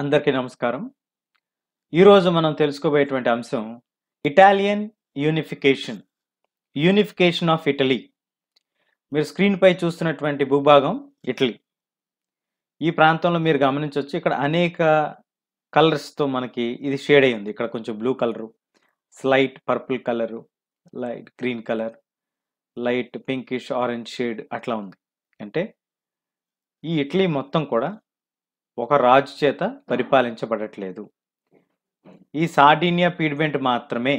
అందరికీ నమస్కారం ఈరోజు మనం తెలుసుకోబోయేటువంటి అంశం Italian unification unification of Italy మీరు స్క్రీన్పై చూస్తున్నటువంటి భూభాగం ఇటలీ ఈ ప్రాంతంలో మీరు గమనించవచ్చు ఇక్కడ అనేక కలర్స్తో మనకి ఇది షేడ్ అయ్యింది ఇక్కడ కొంచెం blue colour slight purple colour light green colour light pinkish orange shade అట్లా ఉంది అంటే ఈ ఇటలీ మొత్తం కూడా ఒక రాజు చేత పరిపాలించబడట్లేదు ఈ సార్డీనియా పీడ్మెంట్ మాత్రమే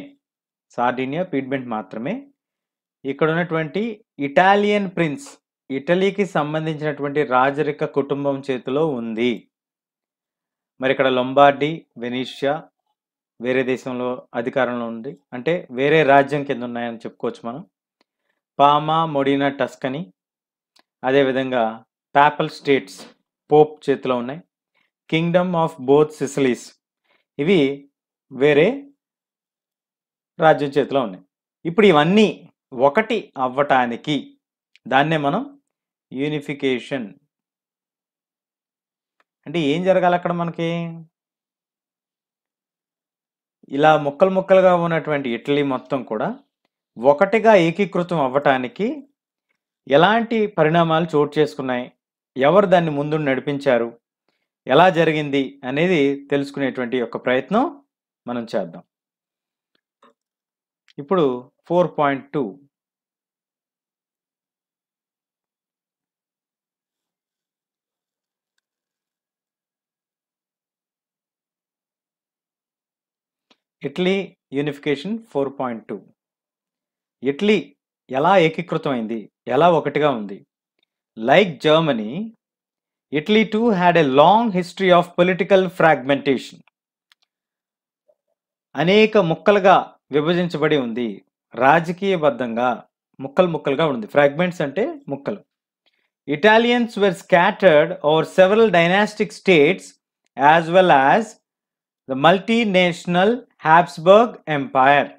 సార్డీనియా పీడ్మెంట్ మాత్రమే ఇక్కడ ఉన్నటువంటి ఇటాలియన్ ప్రిన్స్ ఇటలీకి సంబంధించినటువంటి రాజరిక కుటుంబం చేతిలో ఉంది మరి ఇక్కడ లొంబార్డీ వెనీషియా వేరే దేశంలో అధికారంలో ఉంది అంటే వేరే రాజ్యం కింద ఉన్నాయని చెప్పుకోవచ్చు మనం పామా మొడినా టస్కని అదేవిధంగా ప్యాపల్ స్టేట్స్ పోప్ చేతిలో ఉన్నాయి కింగ్డమ్ ఆఫ్ బోత్ సిసిలీస్ ఇవి వేరే రాజ్యం చేతిలో ఉన్నాయి ఇప్పుడు ఇవన్నీ ఒకటి అవ్వటానికి దాన్నే మనం యూనిఫికేషన్ అంటే ఏం జరగాలి అక్కడ మనకి ఇలా ముక్కలు ముక్కలుగా ఉన్నటువంటి ఇటలీ మొత్తం కూడా ఒకటిగా ఏకీకృతం అవ్వటానికి ఎలాంటి పరిణామాలు చోటు చేసుకున్నాయి ఎవరు దాన్ని ముందు నడిపించారు ఎలా జరిగింది అనేది తెలుసుకునేటువంటి ఒక ప్రయత్నం మనం చేద్దాం ఇప్పుడు four point two Italy unification four point two Italy ఎలా ఏకీకృతమైంది ఎలా ఒకటిగా ఉంది like Germany Italy too had a long history of political fragmentation అనేక ముక్కలుగా విభజించబడి ఉంది రాజకీయబద్ధంగా ముక్కలు ముక్కలుగా ఉంది ఫ్రాగ్మెంట్స్ అంటే ముక్కలు Italians were scattered over several dynastic states as well as the multinational Habsburg empire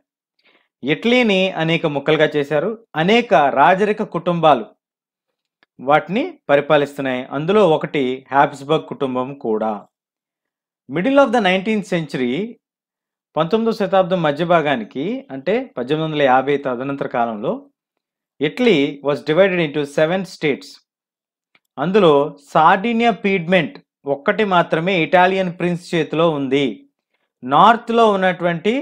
ఇటలీని అనేక ముక్కలుగా చేశారు అనేక రాజరిక కుటుంబాలు వాటిని పరిపాలిస్తున్నాయి అందులో ఒకటి హ్యాబ్స్బర్గ్ కుటుంబం కూడా middle of the nineteenth century పంతొమ్మిదవ శతాబ్దం మధ్య భాగానికి అంటే పద్దెనిమిది వందల యాభై తదనంతర కాలంలో Italy was divided into seven states అందులో సార్డీనియా పీడ్మెంట్ ఒక్కటి మాత్రమే ఇటాలియన్ ప్రిన్స్ చేతిలో ఉంది నార్త్లో ఉన్నటువంటి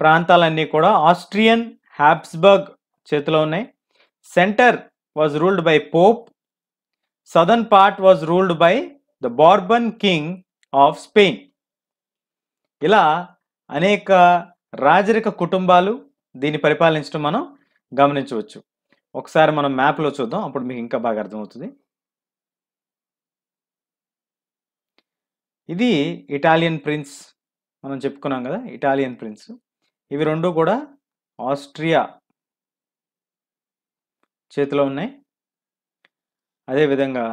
ప్రాంతాలన్నీ కూడా ఆస్ట్రియన్ హ్యాప్స్బర్గ్ చేతిలో ఉన్నాయి centre was ruled by pope southern part was ruled by the Bourbon king of Spain ఇలా అనేక రాజరిక కుటుంబాలు దీన్ని పరిపాలించడం మనం గమనించవచ్చు ఒకసారి మనం మ్యాప్లో చూద్దాం అప్పుడు మీకు ఇంకా బాగా అర్థమవుతుంది ఇది ఇటాలియన్ ప్రిన్స్ మనం చెప్పుకున్నాం కదా ఇటాలియన్ ప్రిన్స్ ఇవి రెండు కూడా ఆస్ట్రియా చేతిలో ఉన్నాయి అదేవిధంగా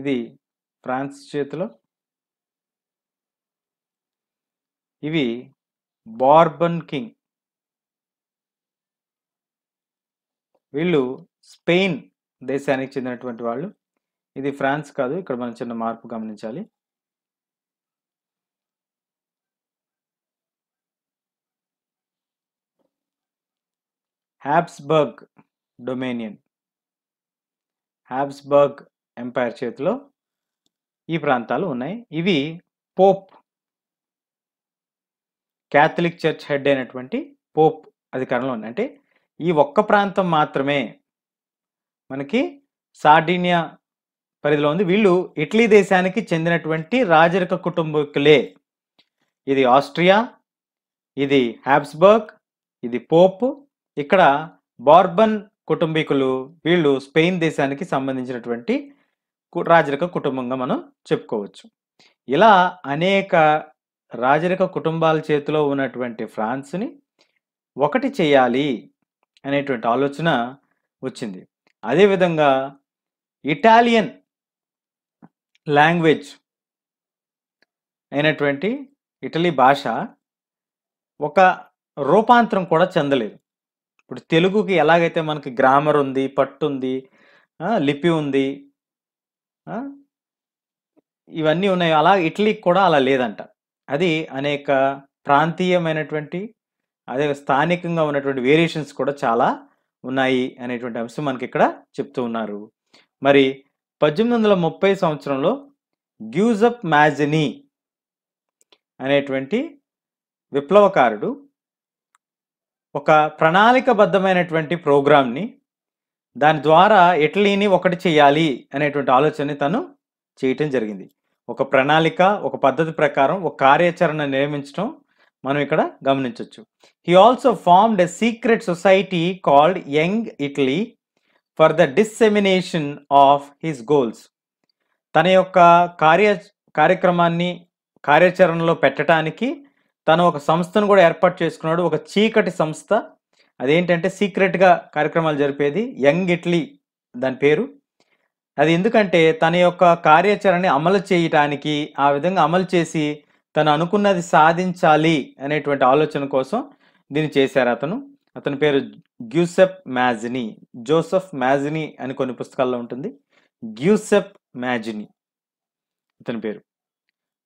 ఇది ఫ్రాన్స్ చేతిలో ఇవి బార్బన్ కింగ్ వీళ్ళు స్పెయిన్ దేశానికి చెందినటువంటి వాళ్ళు ఇది ఫ్రాన్స్ కాదు ఇక్కడ మనం చిన్న మార్పు గమనించాలి హ్యాబ్స్బర్గ్ డొమేనియన్ హ్యాబ్స్బర్గ్ ఎంపైర్ చేతిలో ఈ ప్రాంతాలు ఉన్నాయి ఇవి పోప్ క్యాథలిక్ చర్చ్ హెడ్ అయినటువంటి పోప్ అధికారంలో ఉన్నాయి అంటే ఈ ఒక్క ప్రాంతం మాత్రమే మనకి సార్డీనియా పరిధిలో ఉంది వీళ్ళు ఇటలీ దేశానికి చెందినటువంటి రాజరిక కుటుంబకులే ఇది ఆస్ట్రియా ఇది హ్యాబ్స్బర్గ్ ఇది పోప్ ఇక్కడ బార్బన్ కుటుంబీకులు వీళ్ళు స్పెయిన్ దేశానికి సంబంధించినటువంటి రాజరిక కుటుంబంగా మనం చెప్పుకోవచ్చు ఇలా అనేక రాజరిక కుటుంబాల చేతిలో ఉన్నటువంటి ఫ్రాన్స్ని ఒకటి చేయాలి అనేటువంటి ఆలోచన వచ్చింది అదేవిధంగా ఇటాలియన్ లాంగ్వేజ్ అయినటువంటి ఇటలీ భాష ఒక రూపాంతరం కూడా చెందలేదు ఇప్పుడు తెలుగుకి ఎలాగైతే మనకి గ్రామర్ ఉంది పట్టు ఉంది లిపి ఉంది ఇవన్నీ ఉన్నాయి అలా ఇటలీకి కూడా అలా లేదంట అది అనేక ప్రాంతీయమైనటువంటి అదే స్థానికంగా ఉన్నటువంటి వేరియేషన్స్ కూడా చాలా ఉన్నాయి అనేటువంటి అంశం మనకి ఇక్కడ చెప్తూ ఉన్నారు మరి పద్దెనిమిది వందల ముప్పై సంవత్సరంలో గ్యూజప్ మ్యాజినీ అనేటువంటి విప్లవకారుడు ఒక ప్రణాళికబద్ధమైనటువంటి ప్రోగ్రామ్ని దాని ద్వారా ఇటలీని ఒకటి చేయాలి అనేటువంటి ఆలోచనని తను చేయటం జరిగింది ఒక ప్రణాళిక ఒక పద్ధతి ప్రకారం ఒక కార్యాచరణ నియమించడం మనం ఇక్కడ గమనించవచ్చు he also formed a secret society called Young Italy for the dissemination of his goals తన యొక్క కార్య కార్యక్రమాన్ని కార్యాచరణలో పెట్టడానికి తను ఒక సంస్థను కూడా ఏర్పాటు చేసుకున్నాడు ఒక చీకటి సంస్థ అదేంటంటే సీక్రెట్గా కార్యక్రమాలు జరిపేది యంగ్ ఇట్లీ దాని పేరు అది ఎందుకంటే తన యొక్క కార్యాచరణని అమలు చేయటానికి ఆ విధంగా అమలు చేసి తను అనుకున్నది సాధించాలి అనేటువంటి ఆలోచన కోసం దీన్ని చేశారు అతను అతని పేరు గ్యూసెప్ మ్యాజిని జోసెఫ్ మ్యాజిని అని కొన్ని పుస్తకాల్లో ఉంటుంది గ్యూసెప్ మ్యాజిని అతని పేరు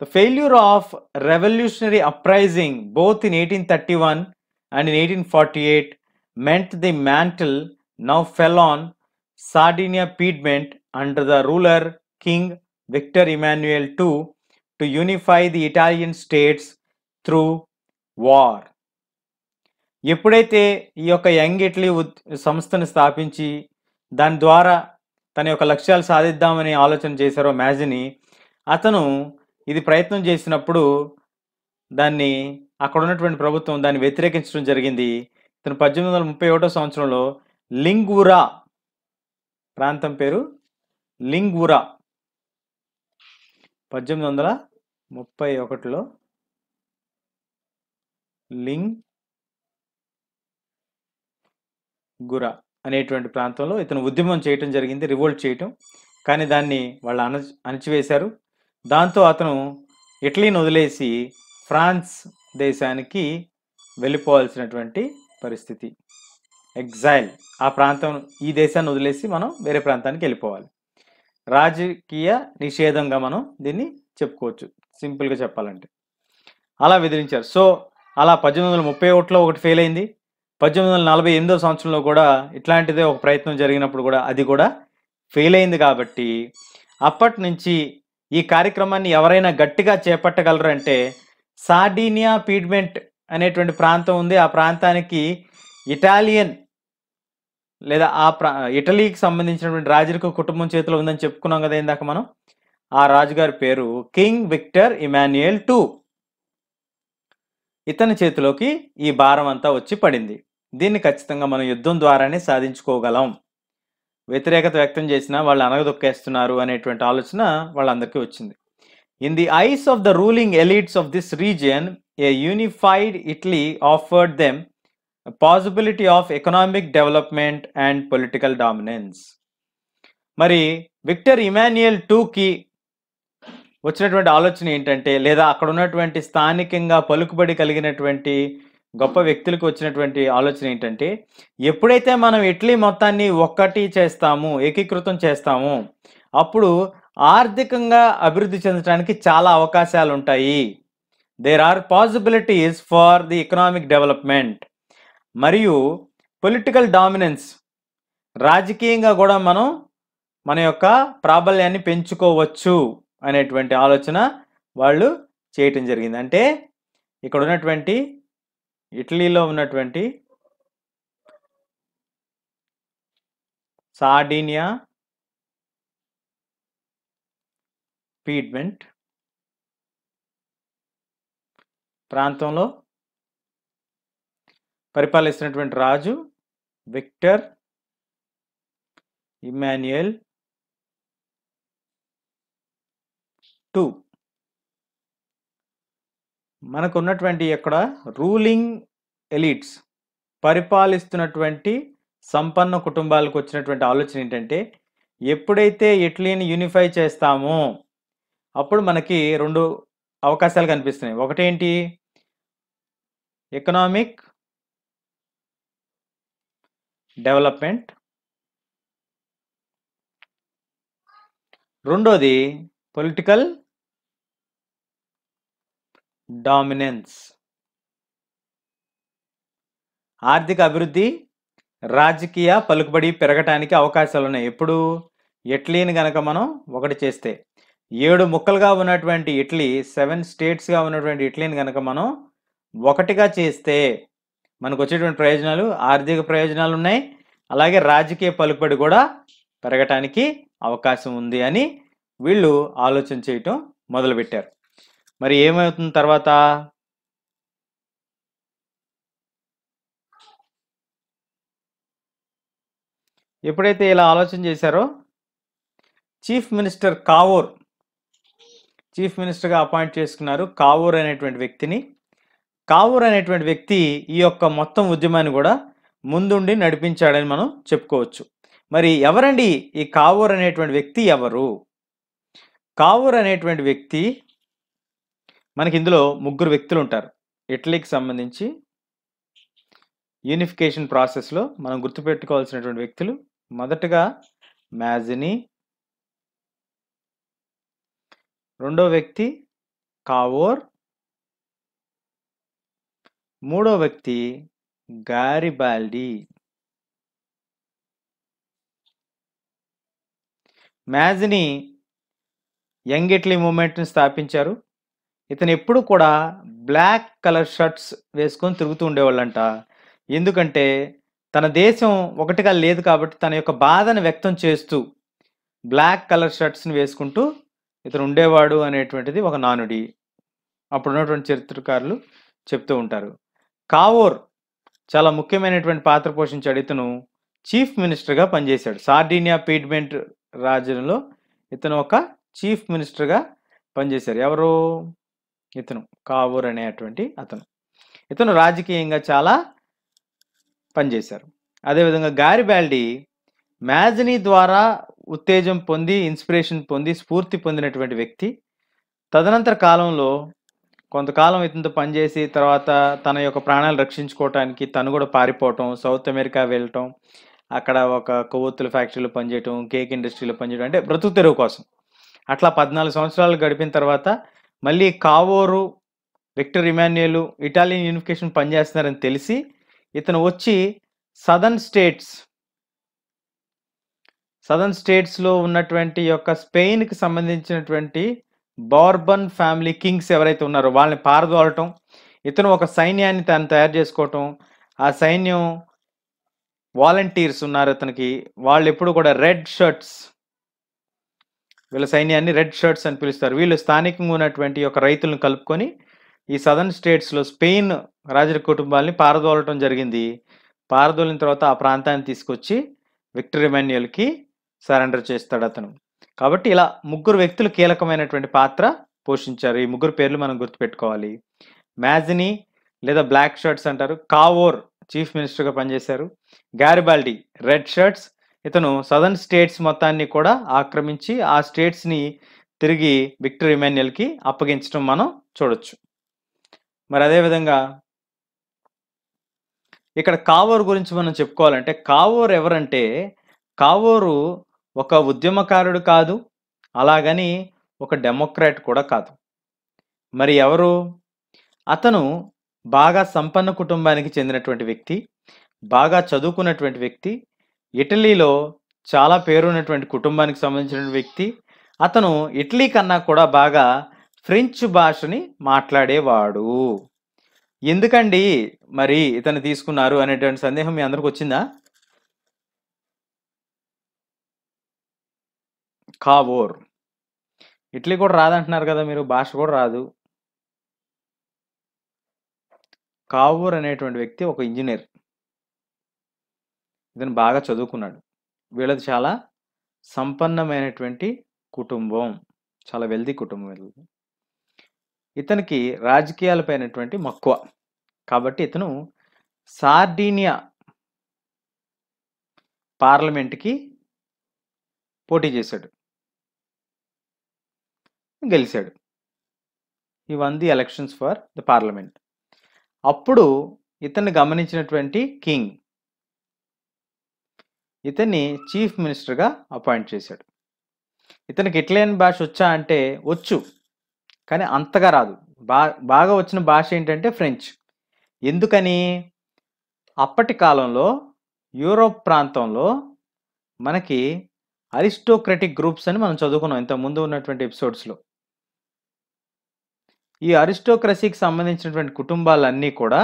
The failure of revolutionary uprising both in 1831 and in 1848 meant the mantle now fell on Sardinia Piedmont under the ruler King Victor Emmanuel II to unify the Italian states through war. ఎప్పుడైతే ఈ యొక్క young Italy సంస్థను స్థాపించి దాని ద్వారా తన యొక్క లక్ష్యాలు సాధిద్దామని ఆలోచన చేశారో మ్యాజిని అతను ఇది ప్రయత్నం చేసినప్పుడు దాన్ని అక్కడ ఉన్నటువంటి ప్రభుత్వం దాన్ని వ్యతిరేకించడం జరిగింది ఇతను పద్దెనిమిది వందల ముప్పై ఒకటో సంవత్సరంలో లింగురా ప్రాంతం పేరు లింగురా పద్దెనిమిది వందల ముప్పై ఒకటిలో లింగ్ గురా అనేటువంటి ప్రాంతంలో ఇతను ఉద్యమం చేయటం జరిగింది రివోల్ట్ చేయటం కానీ దాన్ని వాళ్ళు అణ అణచివేశారు దాంతో అతను ఇటలీని వదిలేసి ఫ్రాన్స్ దేశానికి వెళ్ళిపోవాల్సినటువంటి పరిస్థితి ఎగ్జైల్ ఆ ప్రాంతం ఈ దేశాన్ని వదిలేసి మనం వేరే ప్రాంతానికి వెళ్ళిపోవాలి రాజకీయ నిషేధంగా మనం దీన్ని చెప్పుకోవచ్చు సింపుల్గా చెప్పాలంటే అలా విదిలించారు సో అలా పద్దెనిమిది వందల ముప్పై ఒకటిలో ఒకటి ఫెయిల్ అయింది పద్దెనిమిది వందల నలభై ఎనిమిదో సంవత్సరంలో కూడా ఇట్లాంటిదే ఒక ప్రయత్నం జరిగినప్పుడు కూడా అది కూడా ఫెయిల్ అయింది కాబట్టి అప్పటి నుంచి ఈ కార్యక్రమాన్ని ఎవరైనా గట్టిగా చేపట్టగలరు అంటే సార్డీనియా పీడ్మెంట్ అనేటువంటి ప్రాంతం ఉంది ఆ ప్రాంతానికి ఇటాలియన్ లేదా ఆ ప్రా ఇటలీకి సంబంధించినటువంటి రాజులకు కుటుంబం చేతిలో ఉందని చెప్పుకున్నాం కదా ఇందాక మనం ఆ రాజుగారి పేరు కింగ్ విక్టర్ ఇమాన్యుయల్ టూ ఇతని చేతిలోకి ఈ భారం అంతా వచ్చి పడింది దీన్ని ఖచ్చితంగా మనం యుద్ధం ద్వారానే సాధించుకోగలం వ్యతిరేకత వ్యక్తం చేసినా వాళ్ళు అనగదొక్కేస్తున్నారు అనేటువంటి ఆలోచన వాళ్ళందరికీ వచ్చింది in the eyes of the ruling elites of this region a unified Italy afforded them possibility of economic development and political dominance మరి విక్టర్ ఇమాన్యుయల్ టూకి వచ్చినటువంటి ఆలోచన ఏంటంటే లేదా అక్కడ ఉన్నటువంటి స్థానికంగా పలుకుబడి కలిగినటువంటి గొప్ప వ్యక్తులకు వచ్చినటువంటి ఆలోచన ఏంటంటే ఎప్పుడైతే మనం ఇట్లీ మొత్తాన్ని ఒక్కటి చేస్తాము ఏకీకృతం చేస్తాము అప్పుడు ఆర్థికంగా అభివృద్ధి చెందడానికి చాలా అవకాశాలు ఉంటాయి there are possibilities for the economic development మరియు పొలిటికల్ డామినెన్స్ రాజకీయంగా కూడా మనం మన యొక్క ప్రాబల్యాన్ని పెంచుకోవచ్చు అనేటువంటి ఆలోచన వాళ్ళు చేయటం జరిగింది అంటే ఇక్కడ ఉన్నటువంటి ఇటలీలో ఉన్నటువంటి సార్డినియా పీడ్మెంట్ ప్రాంతంలో పరిపాలిస్తున్నటువంటి రాజు విక్టర్ ఇమాన్యుయల్ టూ మనకున్నటువంటి ఇక్కడ రూలింగ్ ఎలీట్స్ పరిపాలిస్తున్నటువంటి సంపన్న కుటుంబాలకు వచ్చినటువంటి ఆలోచన ఏంటంటే ఎప్పుడైతే ఇటలీని యూనిఫై చేస్తామో అప్పుడు మనకి రెండు అవకాశాలు కనిపిస్తున్నాయి ఒకటేంటి ఎకనామిక్ డెవలప్మెంట్ రెండోది పొలిటికల్ డామినెన్స్ ఆర్థిక అభివృద్ధి రాజకీయ పలుకుబడి పెరగటానికి అవకాశాలు ఉన్నాయి ఎప్పుడు ఇట్లీని కనుక మనం ఒకటి చేస్తే ఏడు ముక్కలుగా ఉన్నటువంటి ఇట్లీ సెవెన్ స్టేట్స్గా ఉన్నటువంటి ఇట్లీని కనుక మనం ఒకటిగా చేస్తే మనకు వచ్చేటువంటి ప్రయోజనాలు ఆర్థిక ప్రయోజనాలు ఉన్నాయి అలాగే రాజకీయ పలుకుబడి కూడా పెరగటానికి అవకాశం ఉంది అని వీళ్ళు ఆలోచన చేయటం మొదలుపెట్టారు మరి ఏమవుతుంది తర్వాత ఎప్పుడైతే ఇలా ఆలోచన చేశారో చీఫ్ మినిస్టర్ కావూర్ చీఫ్ మినిస్టర్గా అపాయింట్ చేసుకున్నారు కావూర్ అనేటువంటి వ్యక్తిని కావూర్ అనేటువంటి వ్యక్తి ఈ యొక్క మొత్తం ఉద్యమాన్ని కూడా ముందుండి నడిపించాడని మనం చెప్పుకోవచ్చు మరి ఎవరండి ఈ కావూర్ అనేటువంటి వ్యక్తి ఎవరు కావూర్ అనేటువంటి వ్యక్తి మనకి ఇందులో ముగ్గురు వ్యక్తులు ఉంటారు ఇటలీకి సంబంధించి యూనిఫికేషన్ ప్రాసెస్లో మనం గుర్తుపెట్టుకోవాల్సినటువంటి వ్యక్తులు మొదటగా మ్యాజిని రెండో వ్యక్తి కావోర్ మూడో వ్యక్తి గారిబాల్డి మ్యాజిని యంగ్ ఇట్లీ మూమెంట్ని స్థాపించారు ఇతను ఎప్పుడు కూడా బ్లాక్ కలర్ షర్ట్స్ వేసుకొని తిరుగుతూ ఉండేవాళ్ళంట ఎందుకంటే తన దేశం ఒకటిగా లేదు కాబట్టి తన యొక్క బాధను వ్యక్తం చేస్తూ బ్లాక్ కలర్ షర్ట్స్ని వేసుకుంటూ ఇతను ఉండేవాడు అనేటువంటిది ఒక నానుడి అప్పుడు ఉన్నటువంటి చరిత్రకారులు చెప్తూ ఉంటారు కావోర్ చాలా ముఖ్యమైనటువంటి పాత్ర పోషించాడు ఇతను చీఫ్ మినిస్టర్గా పనిచేశాడు సార్డినియా పీడ్మెంట్ రాజ్యంలో ఇతను ఒక చీఫ్ మినిస్టర్గా పనిచేశారు ఎవరు ఇతను కావూర్ అనేటువంటి అతను ఇతను రాజకీయంగా చాలా పనిచేశారు అదేవిధంగా గారి బ్యాల్డీ మ్యాజినీ ద్వారా ఉత్తేజం పొంది ఇన్స్పిరేషన్ పొంది స్ఫూర్తి పొందినటువంటి వ్యక్తి తదనంతర కాలంలో కొంతకాలం ఇతనితో పనిచేసి తర్వాత తన యొక్క ప్రాణాలు రక్షించుకోవటానికి తను కూడా పారిపోవటం సౌత్ అమెరికా వెళ్ళటం అక్కడ ఒక కొవ్వొత్తుల ఫ్యాక్టరీలో పనిచేయటం కేక్ ఇండస్ట్రీలో పనిచేయడం అంటే బ్రతుకు తెరువు కోసం అట్లా పద్నాలుగు సంవత్సరాలు గడిపిన తర్వాత మళ్ళీ Cavour Victor Emmanuel Italian unification పనిచేస్తున్నారని తెలిసి ఇతను వచ్చి సదర్న్ స్టేట్స్ సదర్న్ స్టేట్స్లో ఉన్నటువంటి యొక్క స్పెయిన్కి సంబంధించినటువంటి బార్బన్ ఫ్యామిలీ కింగ్స్ ఎవరైతే ఉన్నారో వాళ్ళని పారదోలటం ఇతను ఒక సైన్యాన్ని తను తయారు చేసుకోవటం ఆ సైన్యం వాలంటీర్స్ ఉన్నారు అతనికి వాళ్ళు ఎప్పుడు కూడా రెడ్ షర్ట్స్ వీళ్ళ సైన్యాన్ని రెడ్ షర్ట్స్ అని పిలుస్తారు వీళ్ళు స్థానికంగా ఉన్నటువంటి ఒక రైతులను కలుపుకొని ఈ సదర్న్ స్టేట్స్లో స్పెయిన్ రాజుల కుటుంబాలని పారదోలటం జరిగింది పారదోలిన తర్వాత ఆ ప్రాంతాన్ని తీసుకొచ్చి విక్టర్ ఇమాన్యుయల్కి సరెండర్ చేస్తాడు అతను కాబట్టి ఇలా ముగ్గురు వ్యక్తులు కీలకమైనటువంటి పాత్ర పోషించారు ఈ ముగ్గురు పేర్లు మనం గుర్తుపెట్టుకోవాలి మ్యాజిని లేదా బ్లాక్ షర్ట్స్ అంటారు కావోర్ చీఫ్ మినిస్టర్గా పనిచేశారు గ్యారిబాల్డీ రెడ్ షర్ట్స్ ఇతను సదర్న్ స్టేట్స్ మొత్తాన్ని కూడా ఆక్రమించి ఆ స్టేట్స్ని తిరిగి విక్టర్ ఇమాన్యుయల్కి అప్పగించడం మనం చూడొచ్చు మరి అదేవిధంగా ఇక్కడ కావోర్ గురించి మనం చెప్పుకోవాలంటే కావోర్ ఎవరంటే కావోరు ఒక ఉద్యమకారుడు కాదు అలాగని ఒక డెమోక్రాట్ కూడా కాదు మరి ఎవరు అతను బాగా సంపన్న కుటుంబానికి చెందినటువంటి వ్యక్తి బాగా చదువుకున్నటువంటి వ్యక్తి ఇటలీలో చాలా పేరు ఉన్నటువంటి కుటుంబానికి సంబంధించిన వ్యక్తి అతను ఇటలీ కన్నా కూడా బాగా ఫ్రెంచ్ భాషని మాట్లాడేవాడు ఎందుకండి మరి ఇతను తీసుకున్నారు అనేటువంటి సందేహం మీ అందరికి వచ్చిందా కావోర్ ఇటలీ కూడా రాదంటున్నారు కదా మీరు భాష కూడా రాదు కావోర్ అనేటువంటి వ్యక్తి ఒక ఇంజనీర్ ఇతను బాగా చదువుకున్నాడు వీళ్ళది చాలా సంపన్నమైనటువంటి కుటుంబం చాలా వెల్దీ కుటుంబం వీళ్ళది ఇతనికి రాజకీయాలపైనటువంటి మక్కువ కాబట్టి ఇతను సార్డీనియా పార్లమెంట్కి పోటీ చేశాడు గెలిచాడు ఈ won the elections for the parliament అప్పుడు ఇతన్ని గమనించినటువంటి కింగ్ ఇతన్ని చీఫ్ మినిస్టర్గా అపాయింట్ చేశాడు ఇతనికి ఇటలియన్ భాష వచ్చా అంటే వచ్చు కానీ అంతగా రాదు బాగా వచ్చిన భాష ఏంటంటే ఫ్రెంచ్ ఎందుకని అప్పటి కాలంలో యూరోప్ ప్రాంతంలో మనకి అరిస్టోక్రటిక్ గ్రూప్స్ అని మనం చదువుకున్నాం ఇంత ముందు ఉన్నటువంటి ఎపిసోడ్స్లో ఈ అరిస్టోక్రసీకి సంబంధించినటువంటి కుటుంబాలన్నీ కూడా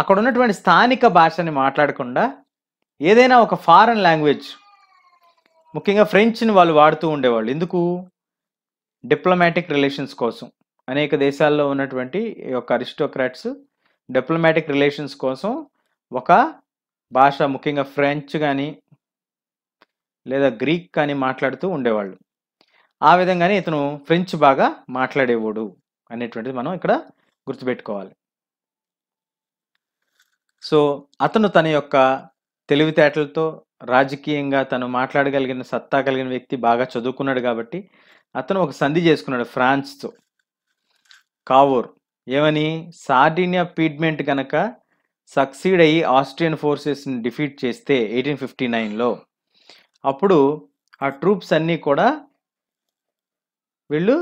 అక్కడ ఉన్నటువంటి స్థానిక భాషని మాట్లాడకుండా ఏదైనా ఒక ఫారెన్ లాంగ్వేజ్ ముఖ్యంగా ఫ్రెంచ్ని వాళ్ళు వాడుతూ ఉండేవాళ్ళు ఎందుకు డిప్లొమాటిక్ రిలేషన్స్ కోసం అనేక దేశాల్లో ఉన్నటువంటి యొక్క అరిస్టోక్రాట్స్ డిప్లొమాటిక్ రిలేషన్స్ కోసం ఒక భాష ముఖ్యంగా ఫ్రెంచ్ కానీ లేదా గ్రీక్ కానీ మాట్లాడుతూ ఉండేవాళ్ళు ఆ విధంగానే ఇతను ఫ్రెంచ్ బాగా మాట్లాడేవాడు అనేటువంటిది మనం ఇక్కడ గుర్తుపెట్టుకోవాలి సో అతను తన యొక్క తెలివితేటలతో రాజకీయంగా తను మాట్లాడగలిగిన సత్తా కలిగిన వ్యక్తి బాగా చదువుకున్నాడు కాబట్టి అతను ఒక సంధి చేసుకున్నాడు ఫ్రాన్స్తో కావోర్ ఏమని సార్డీనియా పీడ్మెంట్ కనుక సక్సీడ్ అయ్యి ఆస్ట్రియన్ ఫోర్సెస్ని డిఫీట్ చేస్తే ఎయిటీన్ ఫిఫ్టీ నైన్లో అప్పుడు ఆ ట్రూప్స్ అన్నీ కూడా వీళ్ళు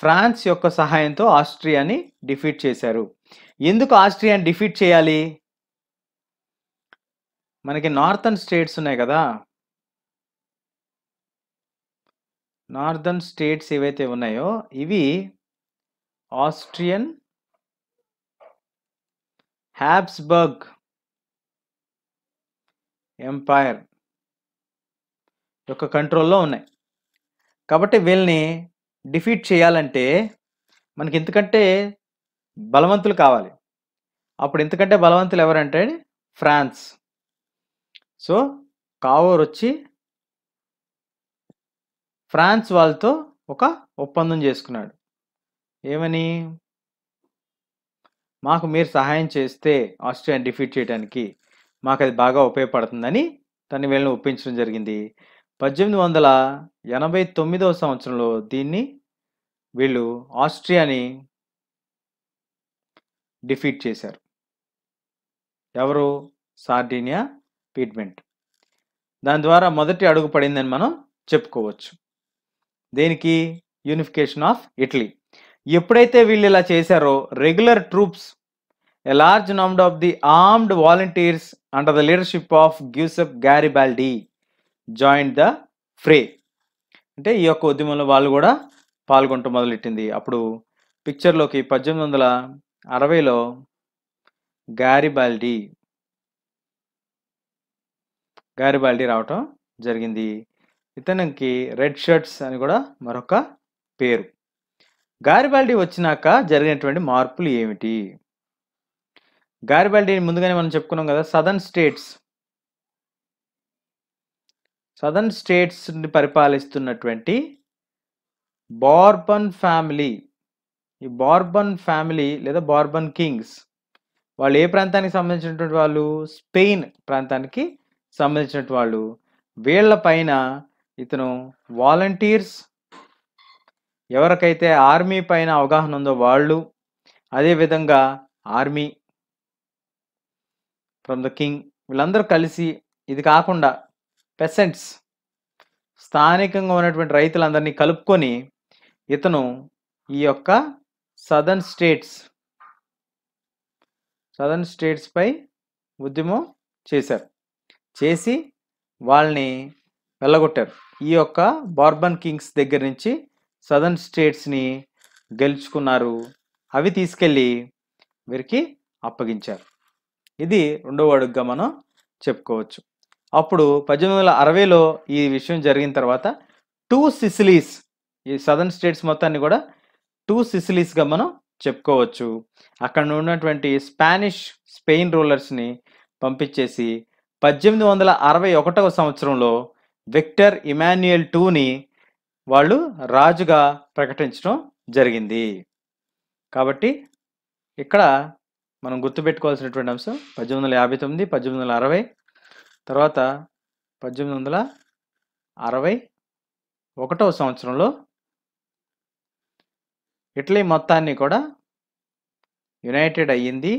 ఫ్రాన్స్ యొక్క సహాయంతో ఆస్ట్రియాని డిఫీట్ చేశారు ఎందుకు ఆస్ట్రియాని డిఫీట్ చేయాలి మనకి నార్థన్ స్టేట్స్ ఉన్నాయి కదా నార్థన్ స్టేట్స్ ఏవైతే ఉన్నాయో ఇవి ఆస్ట్రియన్ హ్యాబ్స్బర్గ్ ఎంపైర్ యొక్క కంట్రోల్లో ఉన్నాయి కాబట్టి వీళ్ళని డిఫీట్ చేయాలంటే మనకి ఎందుకంటే బలవంతులు కావాలి అప్పుడు ఎందుకంటే బలవంతులు ఎవరంటే ఫ్రాన్స్ సో కావోర్ వచ్చి ఫ్రాన్స్ వాళ్ళతో ఒక ఒప్పందం చేసుకున్నాడు ఏమని మాకు మీరు సహాయం చేస్తే ఆస్ట్రియాని డిఫీట్ చేయడానికి మాకు అది బాగా ఉపయోగపడుతుందని తను వీళ్ళని ఒప్పించడం జరిగింది పద్దెనిమిది వందల ఎనభై తొమ్మిదవ సంవత్సరంలో దీన్ని వీళ్ళు ఆస్ట్రియాని డిఫీట్ చేశారు ఎవరు సార్డీనియా ట్రీట్మెంట్ దాని ద్వారా మొదటి అడుగు పడిందని మనం చెప్పుకోవచ్చు దేనికి యూనిఫికేషన్ ఆఫ్ ఇటలీ ఎప్పుడైతే వీళ్ళు ఇలా చేశారో regular troops a large number of the armed volunteers under the leadership of Giuseppe Garibaldi joined the fray అంటే ఈ యొక్క ఉద్యమంలో వాళ్ళు కూడా పాల్గొంటూ మొదలెట్టింది అప్పుడు పిక్చర్లోకి పద్దెనిమిది వందల అరవైలో గ్యారిబాల్డీ గారిబాల్డి రావటం జరిగింది ఇతనికి రెడ్ షర్ట్స్ అని కూడా మరొక పేరు గారిబాల్డి వచ్చినాక జరిగినటువంటి మార్పులు ఏమిటి గారిబాల్డి ముందుగానే మనం చెప్పుకున్నాం కదా సదర్న్ స్టేట్స్ సదర్న్ స్టేట్స్ని పరిపాలిస్తున్నటువంటి బార్బన్ ఫ్యామిలీ ఈ బార్బన్ ఫ్యామిలీ లేదా బార్బన్ కింగ్స్ వాళ్ళు ఏ ప్రాంతానికి సంబంధించినటువంటి వాళ్ళు స్పెయిన్ ప్రాంతానికి సంబంధించిన వాళ్ళు వీళ్ళ పైన ఇతను వాలంటీర్స్ ఎవరికైతే ఆర్మీ పైన అవగాహన ఉందో వాళ్ళు అదేవిధంగా ఆర్మీ ఫ్రమ్ ద కింగ్ వీళ్ళందరూ కలిసి ఇది కాకుండా పెసెంట్స్ స్థానికంగా ఉన్నటువంటి రైతులందరినీ కలుపుకొని ఇతను ఈ యొక్క సదర్న్ స్టేట్స్ సదర్న్ స్టేట్స్పై ఉద్యమం చేశారు చేసి వాళ్ళని వెళ్ళగొట్టారు ఈ యొక్క బార్బన్ కింగ్స్ దగ్గర నుంచి సదర్న్ స్టేట్స్ని గెలుచుకున్నారు అవి తీసుకెళ్ళి వీరికి అప్పగించారు ఇది రెండవ అడుగుగా మనం చెప్పుకోవచ్చు అప్పుడు పద్దెనిమిది వందల అరవైలో ఈ విషయం జరిగిన తర్వాత టూ సిసిలీస్ ఈ సదర్న్ స్టేట్స్ మొత్తాన్ని కూడా టూ సిసిలీస్గా మనం చెప్పుకోవచ్చు అక్కడ ఉన్నటువంటి స్పానిష్ స్పెయిన్ రూలర్స్ని పంపించేసి పద్దెనిమిది వందల అరవై ఒకటవ సంవత్సరంలో విక్టర్ ఇమాన్యుయల్ టూని వాళ్ళు రాజుగా ప్రకటించడం జరిగింది కాబట్టి ఇక్కడ మనం గుర్తుపెట్టుకోవాల్సినటువంటి అంశం పద్దెనిమిది వందల యాభై తొమ్మిది పద్దెనిమిది వందల అరవై తర్వాత పద్దెనిమిది వందల అరవై ఒకటవ సంవత్సరంలో ఇటలీ మొత్తాన్ని కూడా యునైటెడ్ అయ్యింది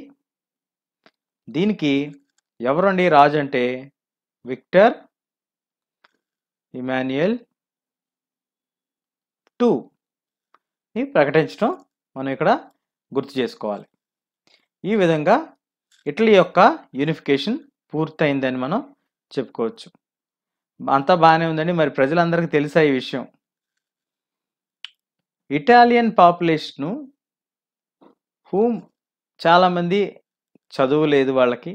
దీనికి ఎవరండి రాజు అంటే విక్టర్ ఇమాన్యుయల్ టూ ప్రకటించడం మనం ఇక్కడ గుర్తు చేసుకోవాలి ఈ విధంగా ఇటలీ యొక్క యూనిఫికేషన్ పూర్తయిందని మనం చెప్పుకోవచ్చు అంతా బాగానే ఉందండి మరి ప్రజలందరికీ తెలుసా ఈ విషయం ఇటాలియన్ పాపులేషన్ను హూమ్ చాలామంది చదువు లేదు వాళ్ళకి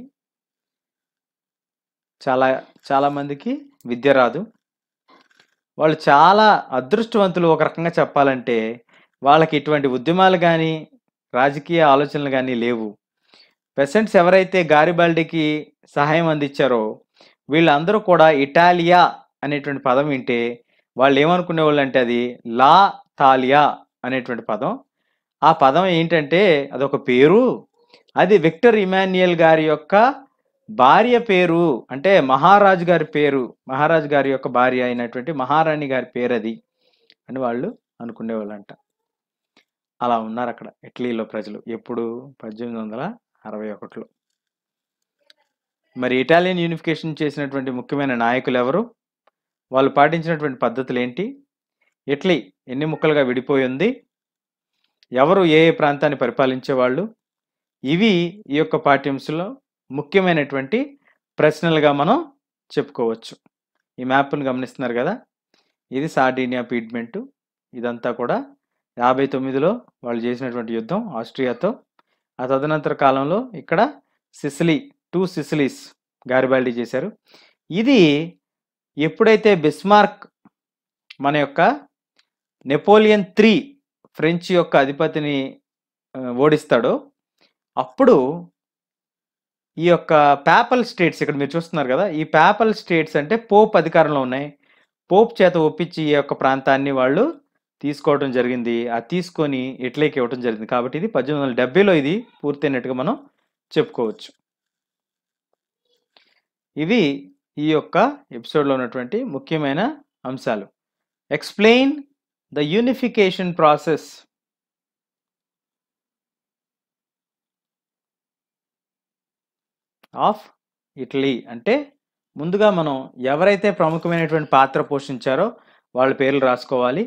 చాలా చాలామందికి విద్య రాదు వాళ్ళు చాలా అదృష్టవంతులు ఒక రకంగా చెప్పాలంటే వాళ్ళకి ఇటువంటి ఉద్యమాలు కానీ రాజకీయ ఆలోచనలు కానీ లేవు పెసెంట్స్ ఎవరైతే గారిబాల్డీకి సహాయం అందించారో వీళ్ళందరూ కూడా ఇటాలియా అనేటువంటి పదం వింటే వాళ్ళు ఏమనుకునేవాళ్ళు అంటే అది లా తాలియా అనేటువంటి పదం ఆ పదం ఏంటంటే అదొక పేరు అది విక్టర్ ఇమాన్యుయల్ గారి యొక్క భార్య పేరు అంటే మహారాజు గారి పేరు మహారాజు గారి యొక్క భార్య అయినటువంటి మహారాణి గారి పేరు అది అని వాళ్ళు అనుకునేవాళ్ళంట అలా ఉన్నారు అక్కడ ఇటలీలో ప్రజలు ఎప్పుడు పద్దెనిమిది వందల అరవై ఒకటిలో మరి ఇటాలియన్ యూనిఫికేషన్ చేసినటువంటి ముఖ్యమైన నాయకులు ఎవరు వాళ్ళు పాటించినటువంటి పద్ధతులు ఏంటి ఇటలీ ఎన్ని ముక్కలుగా విడిపోయి ఉంది ఎవరు ఏ ఏ ప్రాంతాన్ని పరిపాలించేవాళ్ళు ఇవి ఈ యొక్క పాఠ్యాంశంలో ముఖ్యమైనటువంటి ప్రశ్నలుగా మనం చెప్పుకోవచ్చు ఈ మ్యాప్ను గమనిస్తున్నారు కదా ఇది సార్డీనియా పీడ్మెంటు ఇదంతా కూడా యాభై తొమ్మిదిలో వాళ్ళు చేసినటువంటి యుద్ధం ఆస్ట్రియాతో ఆ తదనంతర కాలంలో ఇక్కడ సిసిలీ టూ సిసిలీస్ గారిబాల్డీ చేశారు ఇది ఎప్పుడైతే బిస్మార్క్ మన యొక్క నెపోలియన్ త్రీ ఫ్రెంచ్ యొక్క అధిపతిని ఓడిస్తాడో అప్పుడు ఈ యొక్క పేపల్ స్టేట్స్ ఇక్కడ మీరు చూస్తున్నారు కదా ఈ పేపల్ స్టేట్స్ అంటే పోప్ అధికారంలో ఉన్నాయి పోప్ చేత ఒప్పించి ఈ యొక్క ప్రాంతాన్ని వాళ్ళు తీసుకోవడం జరిగింది ఆ తీసుకొని ఇట్లీకి ఇవ్వడం జరిగింది కాబట్టి ఇది పద్దెనిమిది వందల డెబ్బైలో ఇది పూర్తయినట్టుగా మనం చెప్పుకోవచ్చు ఇవి ఈ యొక్క ఎపిసోడ్లో ఉన్నటువంటి ముఖ్యమైన అంశాలు explain the unification process of Italy అంటే ముందుగా మనం ఎవరైతే ప్రముఖమైనటువంటి పాత్ర పోషించారో వాళ్ళ పేర్లు రాసుకోవాలి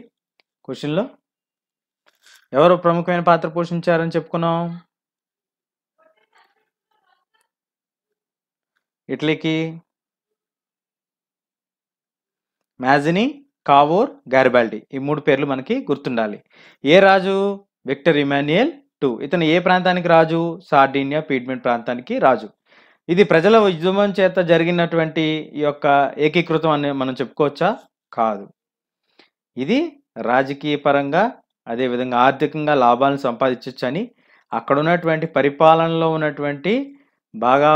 క్వశ్చన్లో ఎవరు ప్రముఖమైన పాత్ర పోషించారని చెప్పుకున్నాం ఇటలీకి మ్యాజిని కావోర్ గారిబాల్డి ఈ మూడు పేర్లు మనకి గుర్తుండాలి ఏ రాజు విక్టర్ ఇమాన్యుయల్ టూ ఇతను ఏ ప్రాంతానికి రాజు సార్డీనియా పీడ్మెంట్ ప్రాంతానికి రాజు ఇది ప్రజల ఉద్యమం చేత జరిగినటువంటి ఈ యొక్క ఏకీకృతం అని మనం చెప్పుకోవచ్చా కాదు ఇది రాజకీయ పరంగా అదేవిధంగా ఆర్థికంగా లాభాలను సంపాదించవచ్చని అక్కడ ఉన్నటువంటి పరిపాలనలో ఉన్నటువంటి బాగా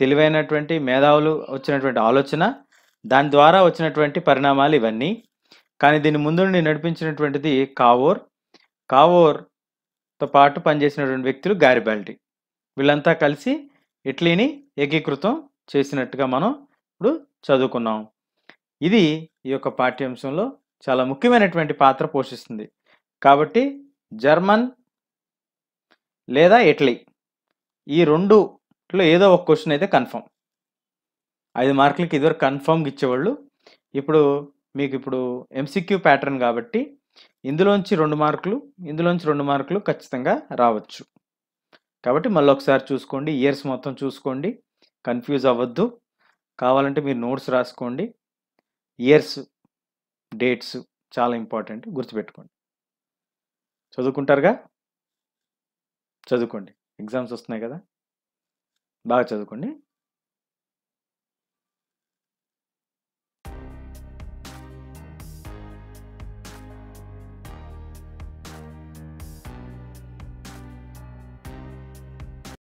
తెలివైనటువంటి మేధావులు వచ్చినటువంటి ఆలోచన దాని ద్వారా వచ్చినటువంటి పరిణామాలు ఇవన్నీ కానీ దీని ముందుండి నడిపించినటువంటిది కావోర్ కావోర్తో పాటు పనిచేసినటువంటి వ్యక్తులు గారిబాల్టీ వీళ్ళంతా కలిసి ఇట్లీని ఏకీకృతం చేసినట్టుగా మనం ఇప్పుడు చదువుకున్నాం ఇది ఈ యొక్క పాఠ్యాంశంలో చాలా ముఖ్యమైనటువంటి పాత్ర పోషిస్తుంది కాబట్టి జర్మన్ లేదా ఇటలీ ఈ రెండులో ఏదో ఒక క్వశ్చన్ అయితే కన్ఫర్మ్ ఐదు మార్కులకి ఇదివరకు కన్ఫర్మ్గా ఇచ్చేవాళ్ళు ఇప్పుడు మీకు ఇప్పుడు ఎంసీక్యూ ప్యాటర్న్ కాబట్టి ఇందులోంచి రెండు మార్కులు ఇందులోంచి రెండు మార్కులు ఖచ్చితంగా రావచ్చు కాబట్టి మళ్ళీ ఒకసారి చూసుకోండి ఇయర్స్ మొత్తం చూసుకోండి కన్ఫ్యూజ్ అవ్వద్దు కావాలంటే మీరు నోట్స్ రాసుకోండి ఇయర్స్ డేట్స్ చాలా ఇంపార్టెంట్ గుర్తుపెట్టుకోండి చదువుకుంటారుగా చదువుకోండి ఎగ్జామ్స్ వస్తున్నాయి కదా బాగా చదువుకోండి